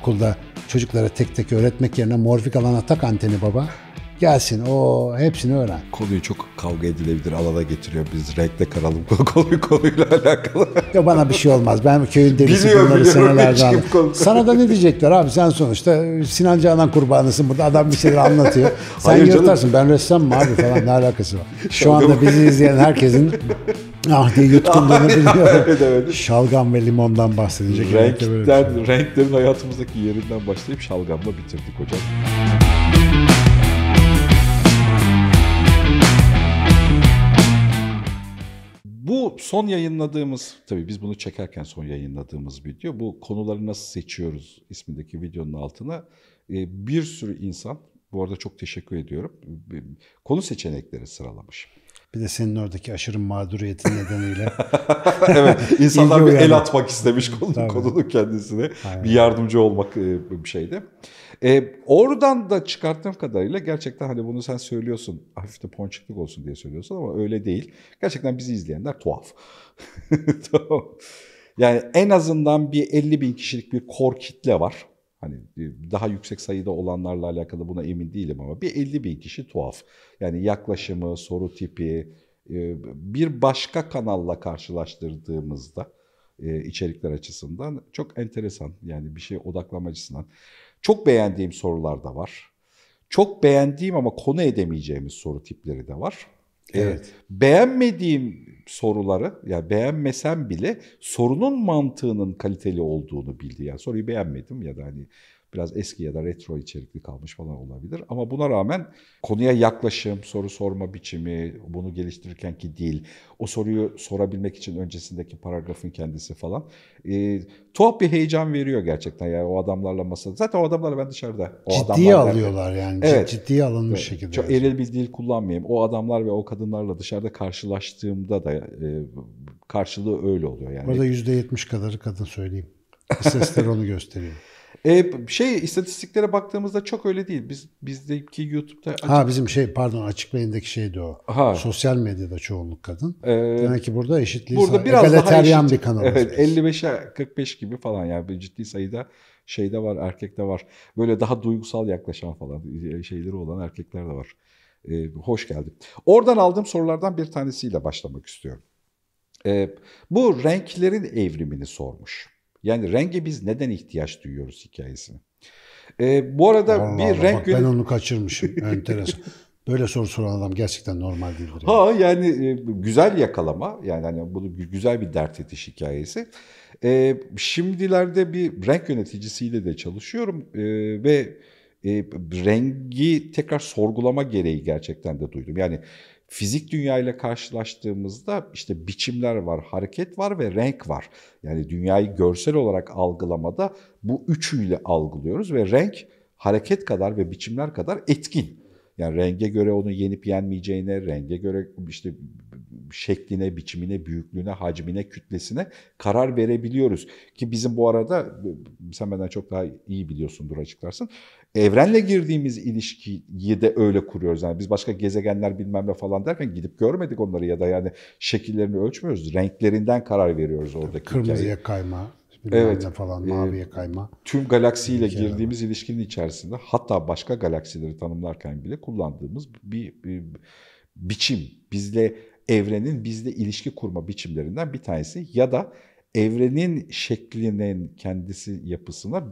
okulda çocuklara tek tek öğretmek yerine morfik alana tak anteni baba. Gelsin o hepsini öğren. Konuyu çok kavga edilebilir alana getiriyor. Biz renkte karalım konuyu konuyla alakalı. Ya bana bir şey olmaz. Ben köyün delisi biliyor, bunları biliyorum, Sana da ne diyecekler abi sen sonuçta Sinan Canan kurbanısın. Burada adam bir şeyler anlatıyor. sen Hayır yırtarsın canım. ben ressamım abi falan ne alakası var. Şu anda bizi izleyen herkesin Ah ne yutkunduğunu biliyorum. evet, evet. Şalgam ve limondan bahsedince Renkler, şey. Renklerin hayatımızdaki yerinden başlayıp şalgamla bitirdik hocam. Bu son yayınladığımız, tabii biz bunu çekerken son yayınladığımız video. Bu konuları nasıl seçiyoruz ismindeki videonun altına e, bir sürü insan, bu arada çok teşekkür ediyorum, e, konu seçenekleri sıralamış. Bir de senin oradaki aşırı mağduriyetin nedeniyle. evet. insanlar bir el atmak istemiş konunun, konunun kendisine. Aynen. Bir yardımcı olmak e, bir şeydi. E, oradan da çıkarttığım kadarıyla gerçekten hani bunu sen söylüyorsun. Hafif de ponçiklik olsun diye söylüyorsun ama öyle değil. Gerçekten bizi izleyenler tuhaf. Yani en azından bir 50 bin kişilik bir kor kitle var. Hani daha yüksek sayıda olanlarla alakalı buna emin değilim ama bir 50 bin kişi tuhaf. Yani yaklaşımı, soru tipi, e, bir başka kanalla karşılaştırdığımızda e, içerikler açısından çok enteresan. Yani bir şey odaklanma açısından. Çok beğendiğim sorular da var. Çok beğendiğim ama konu edemeyeceğimiz soru tipleri de var. E, evet. Beğenmediğim soruları yani beğenmesem bile sorunun mantığının kaliteli olduğunu bildi. Yani soruyu beğenmedim ya da hani biraz eski ya da retro içerikli kalmış falan olabilir. Ama buna rağmen konuya yaklaşım, soru sorma biçimi, bunu geliştirirkenki dil, o soruyu sorabilmek için öncesindeki paragrafın kendisi falan e, tuhaf bir heyecan veriyor gerçekten yani o adamlarla masada. Zaten o adamlarla ben dışarıda. O ciddiye alıyorlar derken, yani. Evet. Ciddiye alınmış evet. şekilde. Çok yani. eril bir dil kullanmayayım. O adamlar ve o kadınlarla dışarıda karşılaştığımda da e, karşılığı öyle oluyor yani. Burada %70 kadarı kadın söyleyeyim. İstatistikler onu gösteriyor. E, şey istatistiklere baktığımızda çok öyle değil. Biz bizdeki YouTube'da açık... Ha bizim şey pardon açık beyindeki şeydi o. Ha. Sosyal medyada çoğunluk kadın. Ee, Demek ki burada eşitliği burada biraz daha eşit, bir kanal. Evet 55'e 45 gibi falan yani ciddi sayıda şey de var, erkek de var. Böyle daha duygusal yaklaşan falan e, şeyleri olan erkekler de var. Ee, hoş geldin. Oradan aldığım sorulardan bir tanesiyle başlamak istiyorum. Ee, bu renklerin evrimini sormuş. Yani rengi biz neden ihtiyaç duyuyoruz hikayesini. E, ee, bu arada Allah bir Allah, renk... Bak, günü... Ben onu kaçırmışım. Enteresan. Böyle soru soran adam gerçekten normal değil. Yani. Ha yani e, güzel yakalama yani hani bunu güzel bir dert etiş hikayesi. E, şimdilerde bir renk yöneticisiyle de çalışıyorum e, ve e, rengi tekrar sorgulama gereği gerçekten de duydum. Yani Fizik dünyayla karşılaştığımızda işte biçimler var, hareket var ve renk var. Yani dünyayı görsel olarak algılamada bu üçüyle algılıyoruz ve renk hareket kadar ve biçimler kadar etkin. Yani renge göre onu yenip yenmeyeceğine, renge göre işte şekline, biçimine, büyüklüğüne, hacmine, kütlesine karar verebiliyoruz. Ki bizim bu arada, sen benden çok daha iyi biliyorsundur açıklarsın. Evrenle girdiğimiz ilişkiyi de öyle kuruyoruz. Yani biz başka gezegenler bilmem ne falan derken gidip görmedik onları ya da yani şekillerini ölçmüyoruz. Renklerinden karar veriyoruz oradaki Kırmızıya hikayeyi. kayma. Evet. falan ee, maviye kayma. Tüm galaksiyle şey girdiğimiz var. ilişkinin içerisinde hatta başka galaksileri tanımlarken bile kullandığımız bir, bir biçim. Bizle evrenin bizle ilişki kurma biçimlerinden bir tanesi ya da evrenin şeklinin kendisi yapısına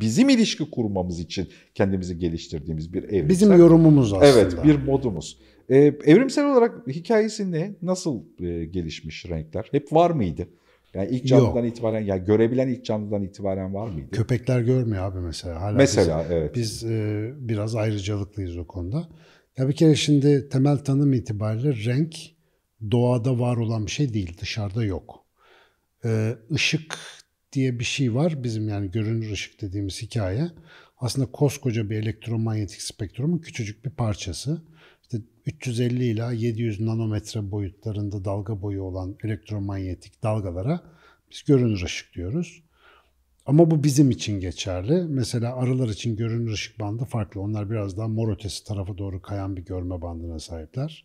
bizim ilişki kurmamız için kendimizi geliştirdiğimiz bir evrimsel. Bizim yorumumuz aslında. Evet bir modumuz. Ee, evrimsel olarak hikayesi ne? Nasıl e, gelişmiş renkler? Hep var mıydı? Yani ilk canlıdan Yok. itibaren yani görebilen ilk canlıdan itibaren var mıydı? Köpekler görmüyor abi mesela. Hala mesela biz, evet. Biz e, biraz ayrıcalıklıyız o konuda. Ya bir kere şimdi temel tanım itibariyle renk doğada var olan bir şey değil, dışarıda yok. Ee, ışık diye bir şey var. Bizim yani görünür ışık dediğimiz hikaye aslında koskoca bir elektromanyetik spektrumun küçücük bir parçası. İşte 350 ila 700 nanometre boyutlarında dalga boyu olan elektromanyetik dalgalara biz görünür ışık diyoruz. Ama bu bizim için geçerli. Mesela arılar için görünür ışık bandı farklı. Onlar biraz daha mor ötesi tarafa doğru kayan bir görme bandına sahipler.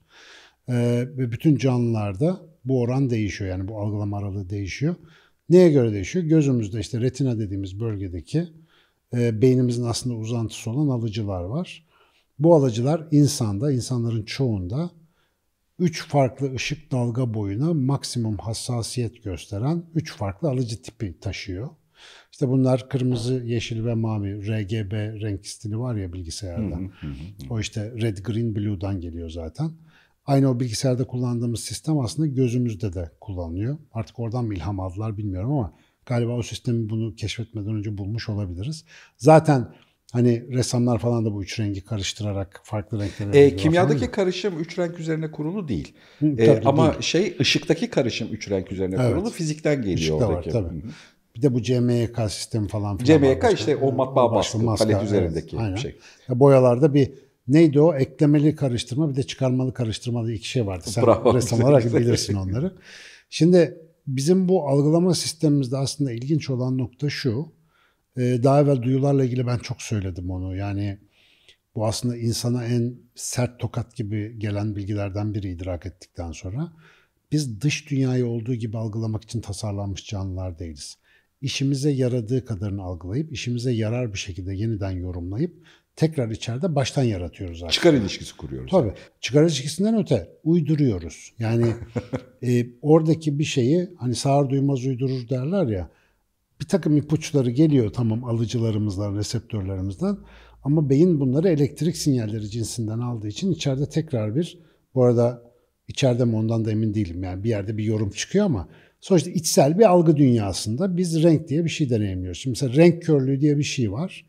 Ee, ve bütün canlılarda bu oran değişiyor. Yani bu algılama aralığı değişiyor. Neye göre değişiyor? Gözümüzde işte retina dediğimiz bölgedeki e, beynimizin aslında uzantısı olan alıcılar var. Bu alıcılar insanda, insanların çoğunda üç farklı ışık dalga boyuna maksimum hassasiyet gösteren üç farklı alıcı tipi taşıyor. İşte bunlar kırmızı, yeşil ve mavi RGB renk stili var ya bilgisayardan. o işte red, green, blue'dan geliyor zaten. Aynı o bilgisayarda kullandığımız sistem aslında gözümüzde de kullanılıyor. Artık oradan mı ilham aldılar bilmiyorum ama galiba o sistemi bunu keşfetmeden önce bulmuş olabiliriz. Zaten Hani ressamlar falan da bu üç rengi karıştırarak farklı renklere... E, kimyadaki karışım üç renk üzerine kurulu değil. Hı, e, ama değil. şey ışıktaki karışım üç renk üzerine evet. kurulu fizikten geliyor Işık oradaki. Var, tabii. -hı. Bir de bu CMYK sistemi falan filan. CMYK işte o matbaa baskı, maska, palet evet, üzerindeki şey. boyalarda bir neydi o? Eklemeli karıştırma bir de çıkarmalı karıştırmalı iki şey vardı. Sen Bravo. ressam olarak bilirsin onları. Şimdi bizim bu algılama sistemimizde aslında ilginç olan nokta şu. Ee, daha evvel duyularla ilgili ben çok söyledim onu. Yani bu aslında insana en sert tokat gibi gelen bilgilerden biri idrak ettikten sonra. Biz dış dünyayı olduğu gibi algılamak için tasarlanmış canlılar değiliz işimize yaradığı kadarını algılayıp, işimize yarar bir şekilde yeniden yorumlayıp tekrar içeride baştan yaratıyoruz aslında. Çıkar ilişkisi kuruyoruz. Tabii. Yani. Çıkar ilişkisinden öte uyduruyoruz. Yani e, oradaki bir şeyi hani sağır duymaz uydurur derler ya bir takım ipuçları geliyor tamam alıcılarımızdan, reseptörlerimizden ama beyin bunları elektrik sinyalleri cinsinden aldığı için içeride tekrar bir bu arada içeride mi ondan da emin değilim yani bir yerde bir yorum çıkıyor ama Sonuçta içsel bir algı dünyasında biz renk diye bir şey deneyimliyoruz. Şimdi mesela renk körlüğü diye bir şey var.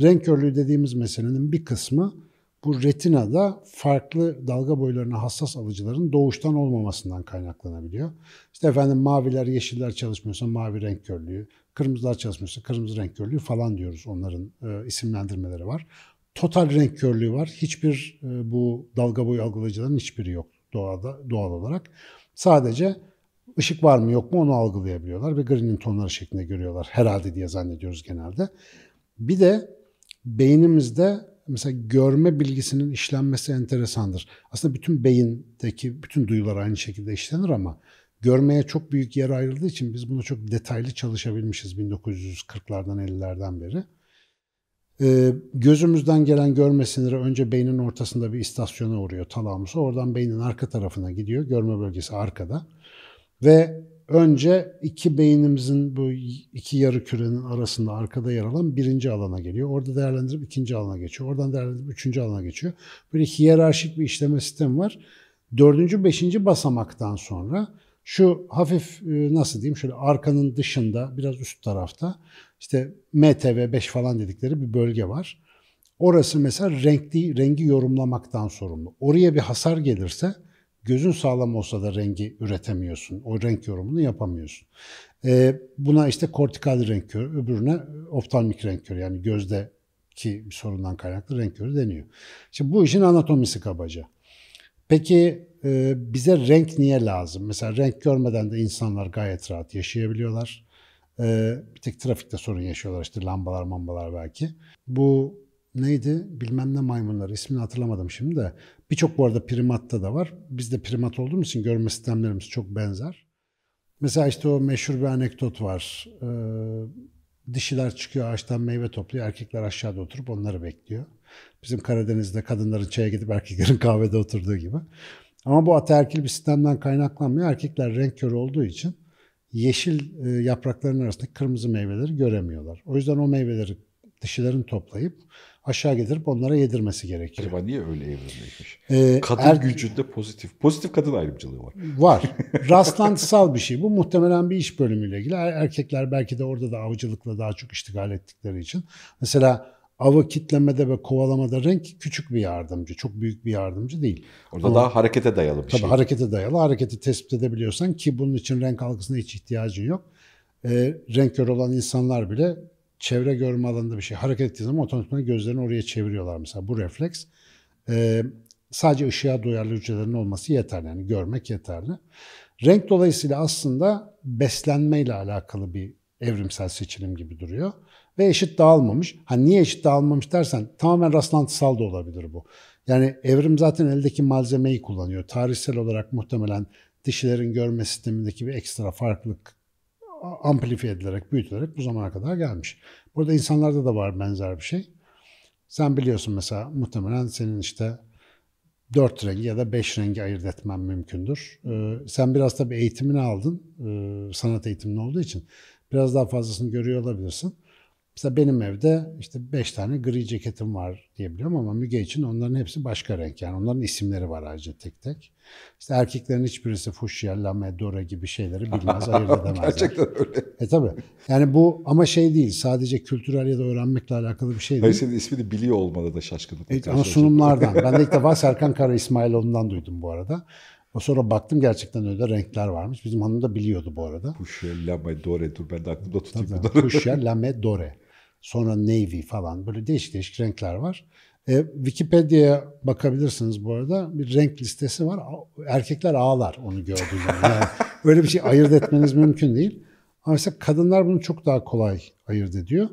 Renk körlüğü dediğimiz meselenin bir kısmı bu retinada farklı dalga boylarına hassas alıcıların doğuştan olmamasından kaynaklanabiliyor. İşte efendim maviler, yeşiller çalışmıyorsa mavi renk körlüğü, kırmızılar çalışmıyorsa kırmızı renk körlüğü falan diyoruz onların e, isimlendirmeleri var. Total renk körlüğü var. Hiçbir e, bu dalga boyu algılayıcıların hiçbiri yok doğada doğal olarak. Sadece ışık var mı yok mu onu algılayabiliyorlar ve gri'nin tonları şeklinde görüyorlar herhalde diye zannediyoruz genelde. Bir de beynimizde mesela görme bilgisinin işlenmesi enteresandır. Aslında bütün beyindeki bütün duyular aynı şekilde işlenir ama görmeye çok büyük yer ayrıldığı için biz bunu çok detaylı çalışabilmişiz 1940'lardan 50'lerden beri. Ee, gözümüzden gelen görme siniri önce beynin ortasında bir istasyona uğruyor talamusa. Oradan beynin arka tarafına gidiyor. Görme bölgesi arkada. Ve önce iki beynimizin bu iki yarı kürenin arasında arkada yer alan birinci alana geliyor. Orada değerlendirip ikinci alana geçiyor. Oradan değerlendirip üçüncü alana geçiyor. Böyle hiyerarşik bir işleme sistemi var. Dördüncü, beşinci basamaktan sonra şu hafif e, nasıl diyeyim şöyle arkanın dışında biraz üst tarafta işte MTV5 falan dedikleri bir bölge var. Orası mesela renkli, rengi yorumlamaktan sorumlu. Oraya bir hasar gelirse Gözün sağlam olsa da rengi üretemiyorsun. O renk yorumunu yapamıyorsun. E, buna işte kortikal renk körü, öbürüne oftalmik renk körü yani gözdeki bir sorundan kaynaklı renk körü deniyor. Şimdi bu işin anatomisi kabaca. Peki e, bize renk niye lazım? Mesela renk görmeden de insanlar gayet rahat yaşayabiliyorlar. E, bir tek trafikte sorun yaşıyorlar işte lambalar mambalar belki. Bu neydi bilmem ne maymunlar ismini hatırlamadım şimdi de Birçok bu arada primatta da var. Biz de primat olduğumuz için görme sistemlerimiz çok benzer. Mesela işte o meşhur bir anekdot var. Ee, dişiler çıkıyor ağaçtan meyve topluyor. Erkekler aşağıda oturup onları bekliyor. Bizim Karadeniz'de kadınların çaya gidip erkeklerin kahvede oturduğu gibi. Ama bu ataerkil bir sistemden kaynaklanmıyor. Erkekler renk körü olduğu için yeşil e, yaprakların arasındaki kırmızı meyveleri göremiyorlar. O yüzden o meyveleri dişilerin toplayıp aşağı getirip onlara yedirmesi gerekiyor. Acaba niye öyle evrimleşmiş? Ee, kadın er... gücünde pozitif. Pozitif kadın ayrımcılığı var. Var. Rastlantısal bir şey. Bu muhtemelen bir iş bölümüyle ilgili. Er- erkekler belki de orada da avcılıkla daha çok iştigal ettikleri için. Mesela avı kitlemede ve kovalamada renk küçük bir yardımcı. Çok büyük bir yardımcı değil. Orada Ama, daha harekete dayalı bir tabii şey. Tabii harekete dayalı. Hareketi tespit edebiliyorsan ki bunun için renk algısına hiç ihtiyacın yok. E, renk kör olan insanlar bile çevre görme alanında bir şey hareket ettiği zaman otomatikman gözlerini oraya çeviriyorlar mesela bu refleks. E, sadece ışığa duyarlı hücrelerin olması yeterli yani görmek yeterli. Renk dolayısıyla aslında beslenmeyle alakalı bir evrimsel seçilim gibi duruyor ve eşit dağılmamış. Ha niye eşit dağılmamış dersen tamamen rastlantısal da olabilir bu. Yani evrim zaten eldeki malzemeyi kullanıyor. Tarihsel olarak muhtemelen dişilerin görme sistemindeki bir ekstra farklılık amplifiye edilerek, büyütülerek bu zamana kadar gelmiş. Burada insanlarda da var benzer bir şey. Sen biliyorsun mesela muhtemelen senin işte dört rengi ya da beş rengi ayırt etmen mümkündür. Ee, sen biraz tabii eğitimini aldın, ee, sanat eğitimini olduğu için. Biraz daha fazlasını görüyor olabilirsin. Mesela benim evde işte beş tane gri ceketim var diyebiliyorum ama Müge için onların hepsi başka renk. Yani onların isimleri var ayrıca tek tek. İşte erkeklerin hiçbirisi fuşya, lame, dora gibi şeyleri bilmez, ayırt edemez. Gerçekten öyle. E tabi. Yani bu ama şey değil, sadece kültürel ya da öğrenmekle alakalı bir şey değil. Hayır senin ismini biliyor olmada da şaşkınlık. Evet, ama sunumlardan. ben de ilk defa Serkan Kara İsmail İsmailoğlu'ndan duydum bu arada. O sonra baktım gerçekten öyle renkler varmış. Bizim hanım da biliyordu bu arada. Puşya, lame, dore. Dur ben de aklımda tutayım bunları. Puşya, lame, dore sonra navy falan böyle değişik değişik renkler var. E, Wikipedia'ya bakabilirsiniz bu arada. Bir renk listesi var. Erkekler ağlar onu gördüğünde. Yani öyle bir şey ayırt etmeniz mümkün değil. Ama mesela kadınlar bunu çok daha kolay ayırt ediyor.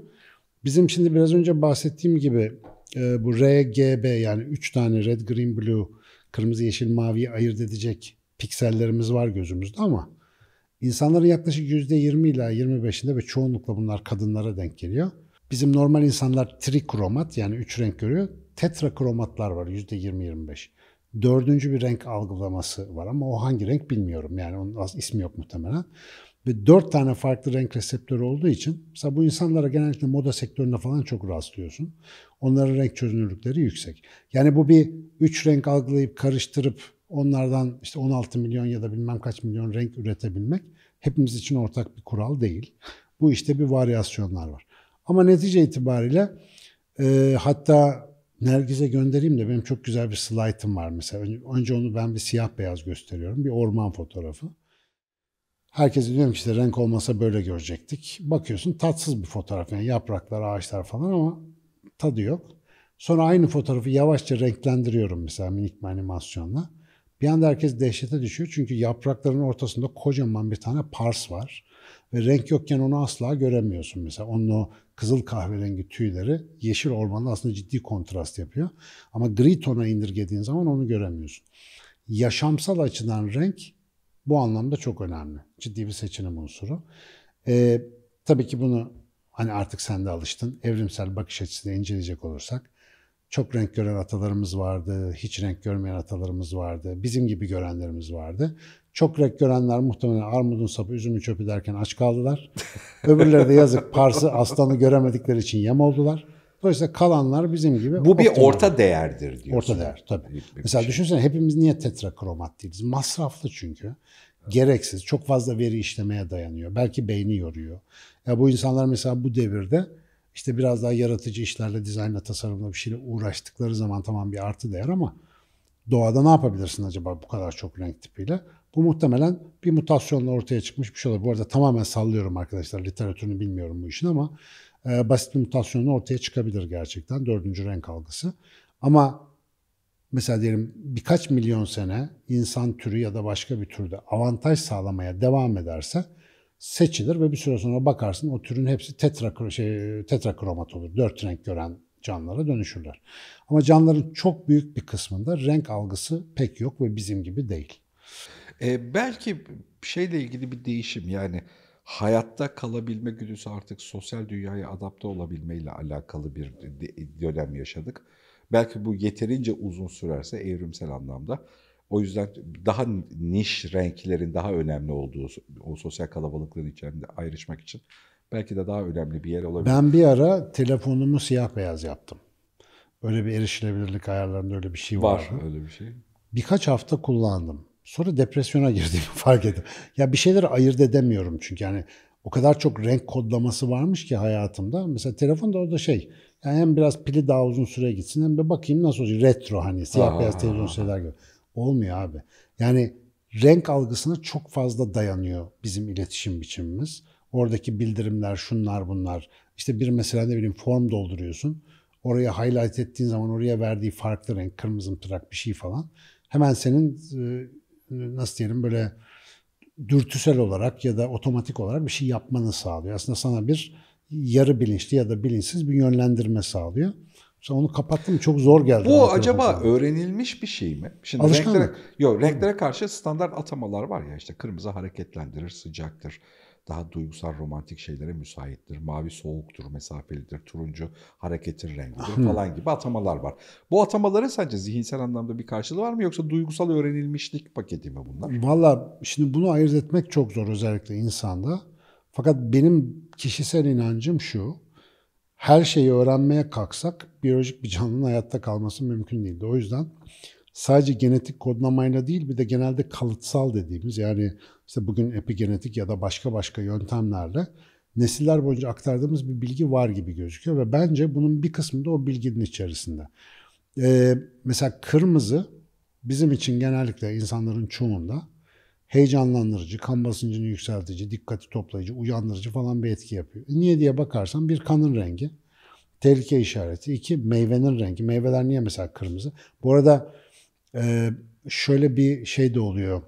Bizim şimdi biraz önce bahsettiğim gibi e, bu RGB yani 3 tane red, green, blue, kırmızı, yeşil, maviyi ayırt edecek piksellerimiz var gözümüzde ama insanların yaklaşık %20 ila 25'inde ve çoğunlukla bunlar kadınlara denk geliyor Bizim normal insanlar trikromat yani üç renk görüyor. Tetrakromatlar var yüzde %20-25. Dördüncü bir renk algılaması var ama o hangi renk bilmiyorum. Yani onun az ismi yok muhtemelen. Ve dört tane farklı renk reseptörü olduğu için mesela bu insanlara genellikle moda sektöründe falan çok rastlıyorsun. Onların renk çözünürlükleri yüksek. Yani bu bir üç renk algılayıp karıştırıp onlardan işte 16 milyon ya da bilmem kaç milyon renk üretebilmek hepimiz için ortak bir kural değil. Bu işte bir varyasyonlar var. Ama netice itibariyle e, hatta Nergiz'e göndereyim de benim çok güzel bir slaytım var mesela. Önce onu ben bir siyah beyaz gösteriyorum. Bir orman fotoğrafı. Herkese diyorum ki işte renk olmasa böyle görecektik. Bakıyorsun tatsız bir fotoğraf yani yapraklar, ağaçlar falan ama tadı yok. Sonra aynı fotoğrafı yavaşça renklendiriyorum mesela minik bir animasyonla. Bir anda herkes dehşete düşüyor çünkü yaprakların ortasında kocaman bir tane pars var. Ve renk yokken onu asla göremiyorsun mesela. Onun o kızıl kahverengi tüyleri yeşil ormanla aslında ciddi kontrast yapıyor. Ama gri tona indirgediğin zaman onu göremiyorsun. Yaşamsal açıdan renk bu anlamda çok önemli. Ciddi bir seçenim unsuru. Ee, tabii ki bunu hani artık sen de alıştın. Evrimsel bakış açısıyla inceleyecek olursak çok renk gören atalarımız vardı, hiç renk görmeyen atalarımız vardı, bizim gibi görenlerimiz vardı. Çok renk görenler muhtemelen armudun sapı, üzümün çöpü derken aç kaldılar. Öbürleri de yazık Pars'ı, aslanı göremedikleri için yem oldular. Dolayısıyla kalanlar bizim gibi. Bu bir optimal. orta değerdir diyorsun. Orta değer tabii. Bir, bir Mesela şey. düşünsene hepimiz niye tetrakromat değiliz? Masraflı çünkü. Gereksiz. Çok fazla veri işlemeye dayanıyor. Belki beyni yoruyor. Ya bu insanlar mesela bu devirde işte biraz daha yaratıcı işlerle, dizaynla, tasarımla bir şeyle uğraştıkları zaman tamam bir artı değer ama doğada ne yapabilirsin acaba bu kadar çok renk tipiyle? Bu muhtemelen bir mutasyonla ortaya çıkmış bir şey olabilir. Bu arada tamamen sallıyorum arkadaşlar. Literatürünü bilmiyorum bu işin ama e, basit bir mutasyonla ortaya çıkabilir gerçekten. Dördüncü renk algısı. Ama mesela diyelim birkaç milyon sene insan türü ya da başka bir türde avantaj sağlamaya devam ederse seçilir ve bir süre sonra bakarsın o türün hepsi tetra, şey, tetrakromat olur. Dört renk gören canlılara dönüşürler. Ama canlıların çok büyük bir kısmında renk algısı pek yok ve bizim gibi değil. E, belki şeyle ilgili bir değişim yani hayatta kalabilme güdüsü artık sosyal dünyaya adapte olabilmeyle alakalı bir dönem yaşadık. Belki bu yeterince uzun sürerse evrimsel anlamda. O yüzden daha niş renklerin daha önemli olduğu o sosyal kalabalıkların içerisinde ayrışmak için belki de daha önemli bir yer olabilir. Ben bir ara telefonumu siyah beyaz yaptım. Öyle bir erişilebilirlik ayarlarında öyle bir şey var. Var öyle bir şey. Birkaç hafta kullandım. Sonra depresyona girdiğimi fark ettim. Ya bir şeyleri ayırt edemiyorum çünkü yani o kadar çok renk kodlaması varmış ki hayatımda. Mesela telefon da orada şey. Yani hem biraz pili daha uzun süre gitsin hem de bakayım nasıl olacak. Retro hani siyah Aa. beyaz televizyon şeyler gibi. Olmuyor abi. Yani renk algısına çok fazla dayanıyor bizim iletişim biçimimiz. Oradaki bildirimler, şunlar bunlar. İşte bir mesela ne bileyim form dolduruyorsun. Oraya highlight ettiğin zaman oraya verdiği farklı renk, kırmızı tırak bir şey falan. Hemen senin e, nasıl diyelim böyle dürtüsel olarak ya da otomatik olarak bir şey yapmanı sağlıyor. Aslında sana bir yarı bilinçli ya da bilinçsiz bir yönlendirme sağlıyor. Sen onu kapattım çok zor geldi. Bu acaba mesela. öğrenilmiş bir şey mi? Şimdi Alışkanlık. renklere, yok, renklere karşı standart atamalar var ya işte kırmızı hareketlendirir, sıcaktır daha duygusal romantik şeylere müsaittir. Mavi soğuktur, mesafelidir, turuncu hareketin rengidir hmm. falan gibi atamalar var. Bu atamaların sence zihinsel anlamda bir karşılığı var mı yoksa duygusal öğrenilmişlik paketi mi bunlar? Valla şimdi bunu ayırt etmek çok zor özellikle insanda. Fakat benim kişisel inancım şu, her şeyi öğrenmeye kalksak biyolojik bir canlının hayatta kalması mümkün değil. O yüzden sadece genetik kodlamayla değil bir de genelde kalıtsal dediğimiz yani işte bugün epigenetik ya da başka başka yöntemlerle nesiller boyunca aktardığımız bir bilgi var gibi gözüküyor ve bence bunun bir kısmı da o bilginin içerisinde. Ee, mesela kırmızı bizim için genellikle insanların çoğunda heyecanlandırıcı, kan basıncını yükseltici, dikkati toplayıcı, uyandırıcı falan bir etki yapıyor. E, niye diye bakarsan bir kanın rengi, tehlike işareti, iki meyvenin rengi. Meyveler niye mesela kırmızı? Bu arada ee, şöyle bir şey de oluyor.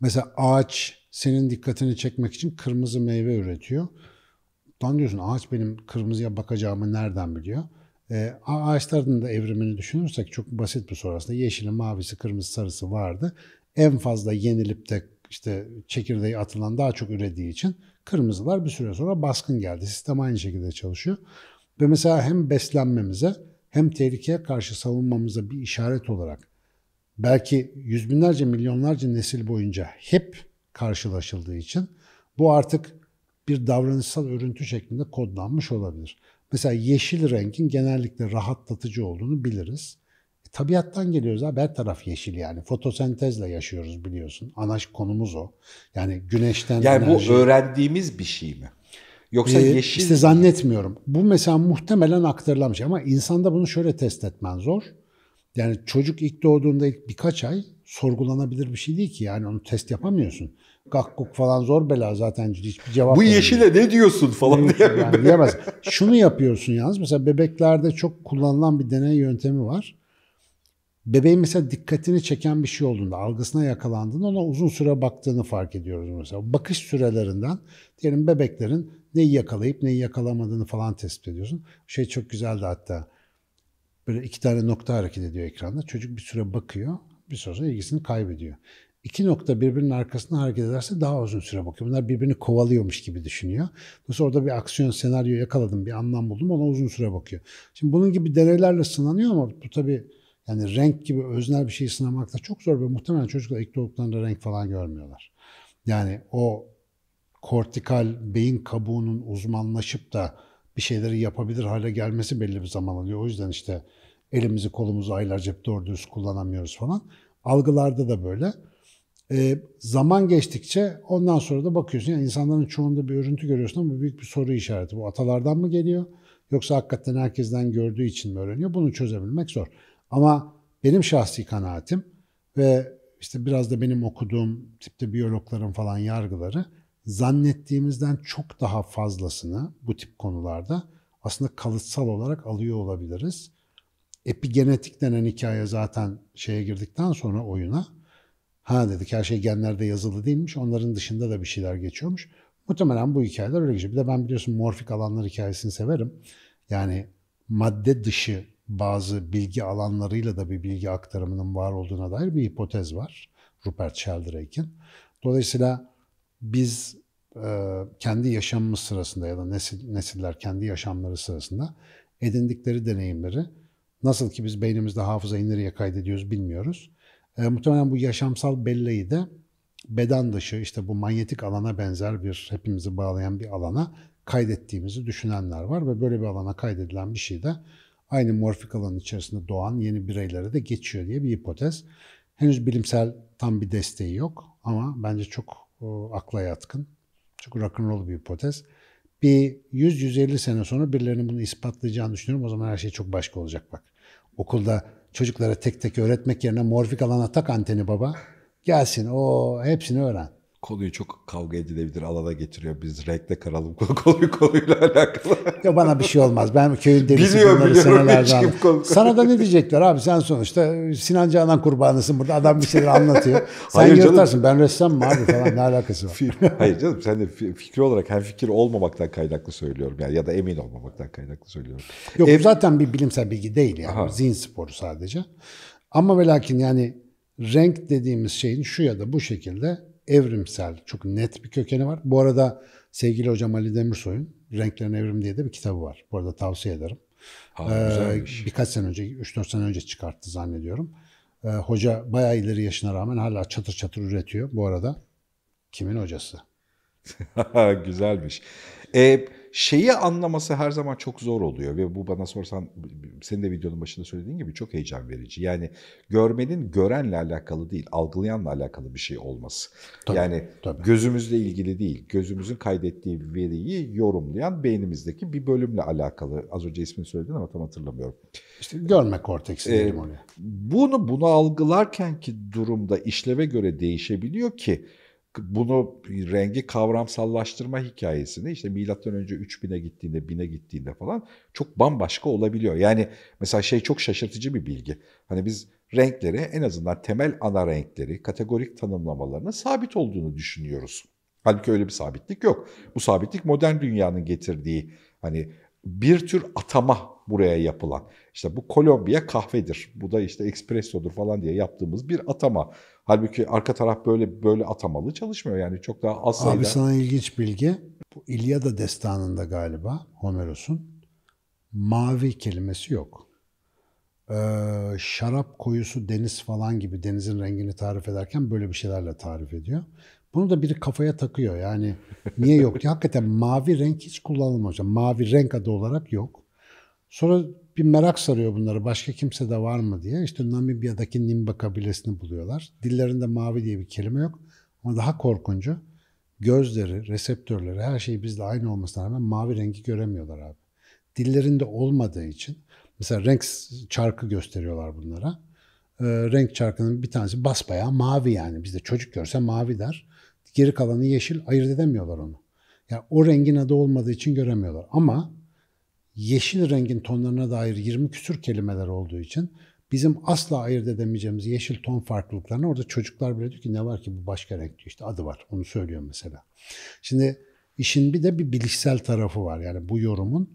Mesela ağaç senin dikkatini çekmek için kırmızı meyve üretiyor. Lan diyorsun ağaç benim kırmızıya bakacağımı nereden biliyor? E, ağaçların da evrimini düşünürsek çok basit bir soru aslında. Yeşili, mavisi, kırmızı, sarısı vardı. En fazla yenilip de işte çekirdeği atılan daha çok ürediği için kırmızılar bir süre sonra baskın geldi. Sistem aynı şekilde çalışıyor. Ve mesela hem beslenmemize hem tehlikeye karşı savunmamıza bir işaret olarak belki yüz binlerce milyonlarca nesil boyunca hep karşılaşıldığı için bu artık bir davranışsal örüntü şeklinde kodlanmış olabilir. Mesela yeşil rengin genellikle rahatlatıcı olduğunu biliriz. E, tabiattan geliyoruz abi her taraf yeşil yani. Fotosentezle yaşıyoruz biliyorsun. anaş konumuz o. Yani güneşten Yani enerji... bu öğrendiğimiz bir şey mi? Yoksa ee, yeşil... İşte zannetmiyorum. Bu mesela muhtemelen aktarılmış ama insanda bunu şöyle test etmen zor. Yani çocuk ilk doğduğunda ilk birkaç ay sorgulanabilir bir şey değil ki. Yani onu test yapamıyorsun. Gakkuk falan zor bela zaten hiçbir cevap Bu yeşile ne diyorsun falan diye. Yani diyemez. Şunu yapıyorsun yalnız mesela bebeklerde çok kullanılan bir deney yöntemi var. Bebeğin mesela dikkatini çeken bir şey olduğunda, algısına yakalandığında ona uzun süre baktığını fark ediyoruz mesela. Bakış sürelerinden diyelim bebeklerin neyi yakalayıp neyi yakalamadığını falan tespit ediyorsun. Şey çok güzeldi hatta. Böyle iki tane nokta hareket ediyor ekranda. Çocuk bir süre bakıyor. Bir süre sonra ilgisini kaybediyor. İki nokta birbirinin arkasında hareket ederse daha uzun süre bakıyor. Bunlar birbirini kovalıyormuş gibi düşünüyor. Dolayısıyla orada bir aksiyon senaryo yakaladım, bir anlam buldum ona uzun süre bakıyor. Şimdi bunun gibi denelerle sınanıyor ama bu tabii yani renk gibi öznel bir şeyi sınamak da çok zor ve muhtemelen çocuklar ilk doğduklarında renk falan görmüyorlar. Yani o kortikal beyin kabuğunun uzmanlaşıp da bir şeyleri yapabilir hale gelmesi belli bir zaman alıyor. O yüzden işte elimizi kolumuzu aylarca hep doğru düz kullanamıyoruz falan. Algılarda da böyle. E, zaman geçtikçe ondan sonra da bakıyorsun yani insanların çoğunda bir örüntü görüyorsun ama büyük bir soru işareti. Bu atalardan mı geliyor yoksa hakikaten herkesten gördüğü için mi öğreniyor? Bunu çözebilmek zor. Ama benim şahsi kanaatim ve işte biraz da benim okuduğum tipte biyologların falan yargıları zannettiğimizden çok daha fazlasını bu tip konularda aslında kalıtsal olarak alıyor olabiliriz. Epigenetik denen hikaye zaten şeye girdikten sonra oyuna ha dedik her şey genlerde yazılı değilmiş onların dışında da bir şeyler geçiyormuş. Muhtemelen bu hikayeler öyle geçiyor. Bir de ben biliyorsun morfik alanlar hikayesini severim. Yani madde dışı bazı bilgi alanlarıyla da bir bilgi aktarımının var olduğuna dair bir hipotez var. Rupert Sheldrake'in. Dolayısıyla biz e, kendi yaşamımız sırasında ya da nesil, nesiller kendi yaşamları sırasında edindikleri deneyimleri nasıl ki biz beynimizde hafızayı nereye kaydediyoruz bilmiyoruz. E, muhtemelen bu yaşamsal belleği de beden dışı işte bu manyetik alana benzer bir hepimizi bağlayan bir alana kaydettiğimizi düşünenler var ve böyle bir alana kaydedilen bir şey de aynı morfik alanın içerisinde doğan yeni bireylere de geçiyor diye bir hipotez. Henüz bilimsel tam bir desteği yok ama bence çok akla yatkın. çok rock'n'roll bir hipotez. Bir 100-150 sene sonra birilerinin bunu ispatlayacağını düşünüyorum. O zaman her şey çok başka olacak bak. Okulda çocuklara tek tek öğretmek yerine morfik alana tak anteni baba. Gelsin o hepsini öğren konuyu çok kavga edilebilir alana getiriyor. Biz renkle karalım konuyu konuyla alakalı. Ya bana bir şey olmaz. Ben köyün delisi Biliyor, bunları senelerden. Sana da ne diyecekler abi sen sonuçta Sinan Canan kurbanısın burada. Adam bir şeyler anlatıyor. Sen Hayır yırtarsın. Canım. Ben ressam mı abi falan ne alakası var? Hayır canım sen de fikri olarak hem fikir olmamaktan kaynaklı söylüyorum. Yani ya da emin olmamaktan kaynaklı söylüyorum. Yok Ev... zaten bir bilimsel bilgi değil yani. Aha. Zihin sporu sadece. Ama ve lakin yani renk dediğimiz şeyin şu ya da bu şekilde evrimsel çok net bir kökeni var. Bu arada sevgili hocam Ali Demirsoy'un Renklerin Evrim diye de bir kitabı var. Bu arada tavsiye ederim. Ha, güzelmiş. ee, birkaç sene önce, 3-4 sene önce çıkarttı zannediyorum. Ee, hoca bayağı ileri yaşına rağmen hala çatır çatır üretiyor bu arada. Kimin hocası? Güzelmiş. Ee, şeyi anlaması her zaman çok zor oluyor ve bu bana sorsan senin de videonun başında söylediğin gibi çok heyecan verici. Yani görmenin görenle alakalı değil, algılayanla alakalı bir şey olması. Tabii, yani tabii. gözümüzle ilgili değil, gözümüzün kaydettiği veriyi yorumlayan beynimizdeki bir bölümle alakalı. Az önce ismini söyledin ama tam hatırlamıyorum. İşte görme korteksi ee, diyelim onu. Bunu bunu algılarken ki durumda işleve göre değişebiliyor ki bunu rengi kavramsallaştırma hikayesini işte milattan önce 3000'e gittiğinde 1000'e gittiğinde falan çok bambaşka olabiliyor. Yani mesela şey çok şaşırtıcı bir bilgi. Hani biz renkleri en azından temel ana renkleri, kategorik tanımlamalarının sabit olduğunu düşünüyoruz. Halbuki öyle bir sabitlik yok. Bu sabitlik modern dünyanın getirdiği hani bir tür atama buraya yapılan. İşte bu Kolombiya kahvedir. Bu da işte espressodur falan diye yaptığımız bir atama. Halbuki arka taraf böyle böyle atamalı çalışmıyor. Yani çok daha az sayıda. Abi sana ilginç bilgi. Bu İlyada destanında galiba Homeros'un mavi kelimesi yok. Ee, şarap koyusu deniz falan gibi denizin rengini tarif ederken böyle bir şeylerle tarif ediyor. Bunu da biri kafaya takıyor yani niye yok diye. Hakikaten mavi renk hiç kullanılmıyor hocam. Mavi renk adı olarak yok. Sonra bir merak sarıyor bunları başka kimse de var mı diye. İşte Namibya'daki Nimba kabilesini buluyorlar. Dillerinde mavi diye bir kelime yok. Ama daha korkuncu gözleri, reseptörleri her şey bizde aynı olmasına rağmen mavi rengi göremiyorlar abi. Dillerinde olmadığı için mesela renk çarkı gösteriyorlar bunlara. Ee, renk çarkının bir tanesi basbayağı mavi yani. Bizde çocuk görse mavi der. Geri kalanı yeşil ayırt edemiyorlar onu. Yani o rengin adı olmadığı için göremiyorlar. Ama yeşil rengin tonlarına dair 20 küsür kelimeler olduğu için bizim asla ayırt edemeyeceğimiz yeşil ton farklılıklarını orada çocuklar bile diyor ki ne var ki bu başka renk diyor. İşte adı var. Onu söylüyor mesela. Şimdi işin bir de bir bilişsel tarafı var. Yani bu yorumun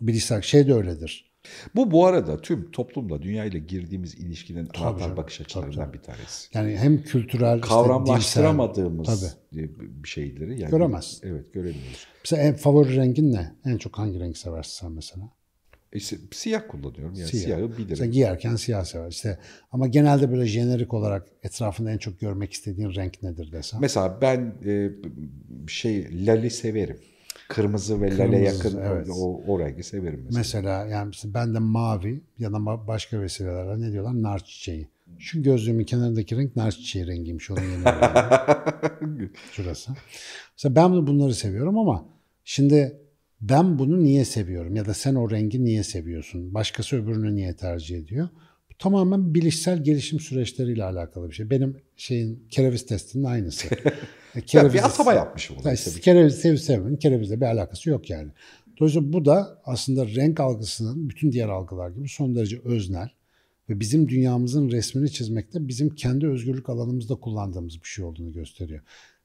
bilişsel şey de öyledir. Bu bu arada tüm toplumla dünyayla girdiğimiz ilişkinin tabii anahtar bakış açılarından bir tanesi. Yani hem kültürel kavramlaştıramadığımız işte, tabii. şeyleri yani göremez. Evet göremiyoruz. Mesela en favori rengin ne? En çok hangi renk seversin sen mesela? E, siyah kullanıyorum yani siyah. siyahı bilirim. Sen giyerken siyah sever İşte ama genelde böyle jenerik olarak etrafında en çok görmek istediğin renk nedir desem. Mesela ben e, şey lali severim kırmızı ve lale yakın evet. o, o rengi severim mesela. Mesela yani ben de mavi ya da başka vesilelerle ne diyorlar nar çiçeği. Şu gözlüğümün kenarındaki renk nar çiçeği rengiymiş onun yeni rengi. Şurası. Mesela ben bunları seviyorum ama şimdi ben bunu niye seviyorum ya da sen o rengi niye seviyorsun? Başkası öbürünü niye tercih ediyor? tamamen bilişsel gelişim süreçleriyle alakalı bir şey. Benim şeyin kereviz testinin aynısı. kereviz, ya bir asaba yapmışım bunu. Yani kereviz sevip sevmemin kerevizle bir alakası yok yani. Dolayısıyla bu da aslında renk algısının bütün diğer algılar gibi son derece öznel ve bizim dünyamızın resmini çizmekte bizim kendi özgürlük alanımızda kullandığımız bir şey olduğunu gösteriyor.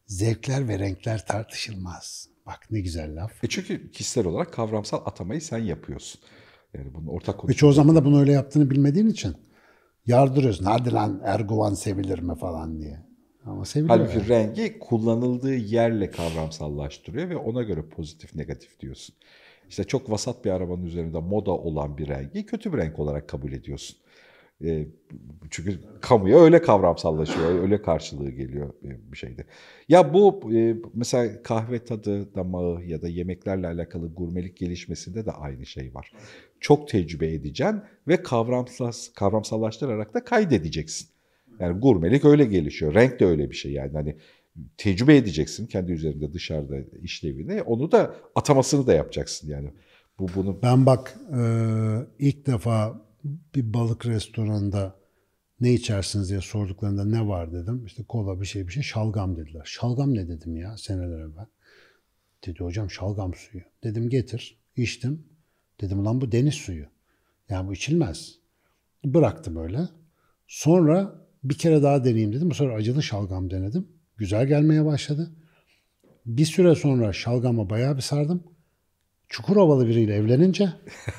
Zevkler ve renkler tartışılmaz. Bak ne güzel laf. E çünkü kişisel olarak kavramsal atamayı sen yapıyorsun. Yani bunun ortak konusu. Ve çoğu zaman da bunu öyle yaptığını bilmediğin için yardırıyorsun. nerede lan Erguvan sevilir mi falan diye. Ama seviliyor. Halbuki yani. rengi kullanıldığı yerle kavramsallaştırıyor ve ona göre pozitif negatif diyorsun. İşte çok vasat bir arabanın üzerinde moda olan bir rengi kötü bir renk olarak kabul ediyorsun. Ee, çünkü kamuya öyle kavramsallaşıyor, öyle karşılığı geliyor e, bir şeyde. Ya bu e, mesela kahve tadı damağı ya da yemeklerle alakalı gurmelik gelişmesinde de aynı şey var. Çok tecrübe edeceksin ve kavramsal, kavramsallaştırarak da kaydedeceksin. Yani gurmelik öyle gelişiyor. Renk de öyle bir şey yani hani tecrübe edeceksin kendi üzerinde dışarıda işlevini. Onu da atamasını da yapacaksın yani. Bu bunu Ben bak e, ilk defa bir balık restoranda ne içersiniz diye sorduklarında ne var dedim. İşte kola bir şey bir şey şalgam dediler. Şalgam ne dedim ya seneler evvel. Dedi hocam şalgam suyu. Dedim getir. içtim Dedim lan bu deniz suyu. Yani bu içilmez. Bıraktım öyle. Sonra bir kere daha deneyeyim dedim. Bu sefer acılı şalgam denedim. Güzel gelmeye başladı. Bir süre sonra şalgama bayağı bir sardım. Çukurovalı biriyle evlenince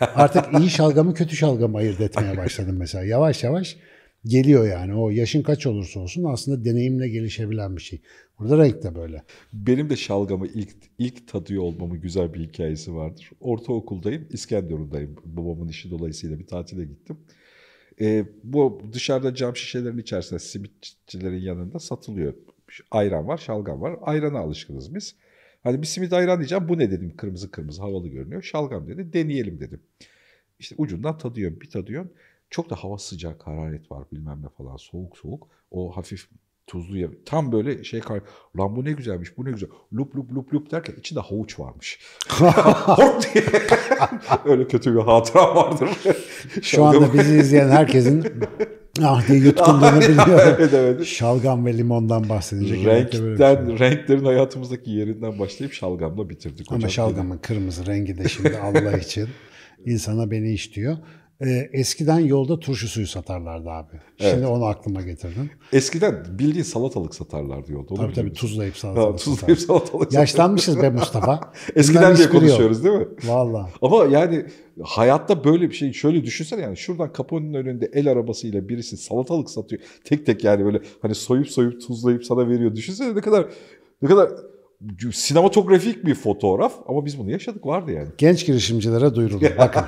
artık iyi şalgamı kötü şalgamı ayırt etmeye başladım mesela. Yavaş yavaş geliyor yani. O yaşın kaç olursa olsun aslında deneyimle gelişebilen bir şey. Burada renk de böyle. Benim de şalgamı ilk ilk tadıyor olmamın güzel bir hikayesi vardır. Ortaokuldayım, İskenderun'dayım. Babamın işi dolayısıyla bir tatile gittim. Ee, bu dışarıda cam şişelerin içerisinde simitçilerin yanında satılıyor. Ayran var, şalgam var. Ayrana alışkınız biz. Hani bir simit ayran diyeceğim bu ne dedim kırmızı kırmızı havalı görünüyor. Şalgam dedi deneyelim dedim. İşte ucundan tadıyorum bir tadıyorum. Çok da hava sıcak hararet var bilmem ne falan soğuk soğuk. O hafif tuzlu ya tam böyle şey kay lan bu ne güzelmiş bu ne güzel lup lup lup lup derken içinde havuç varmış. Öyle kötü bir hatıra vardır. Şu anda bizi izleyen herkesin Ah diye yutkunduğunu biliyorum. evet, evet. Şalgam ve limondan bahsedecek. Şey Renkten, renklerin hayatımızdaki yerinden başlayıp şalgamla bitirdik. Ama şalgamın kırmızı rengi de şimdi Allah için insana beni istiyor. E, eskiden yolda turşu suyu satarlardı abi. Şimdi evet. onu aklıma getirdim. Eskiden bildiğin salatalık satarlardı yolda. Tabii tabii tuzlayıp salatalık ha, Tuzlayıp salatalık Yaşlanmışız be Mustafa. eskiden diye konuşuyoruz yok. değil mi? Valla. Ama yani hayatta böyle bir şey şöyle düşünsene yani şuradan kapının önünde el arabasıyla birisi salatalık satıyor. Tek tek yani böyle hani soyup soyup tuzlayıp sana veriyor. Düşünsene ne kadar ne kadar sinematografik bir fotoğraf ama biz bunu yaşadık vardı yani. Genç girişimcilere duyurulur. Bakın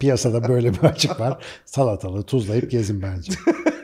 piyasada böyle bir açık var. Salatalı tuzlayıp gezin bence.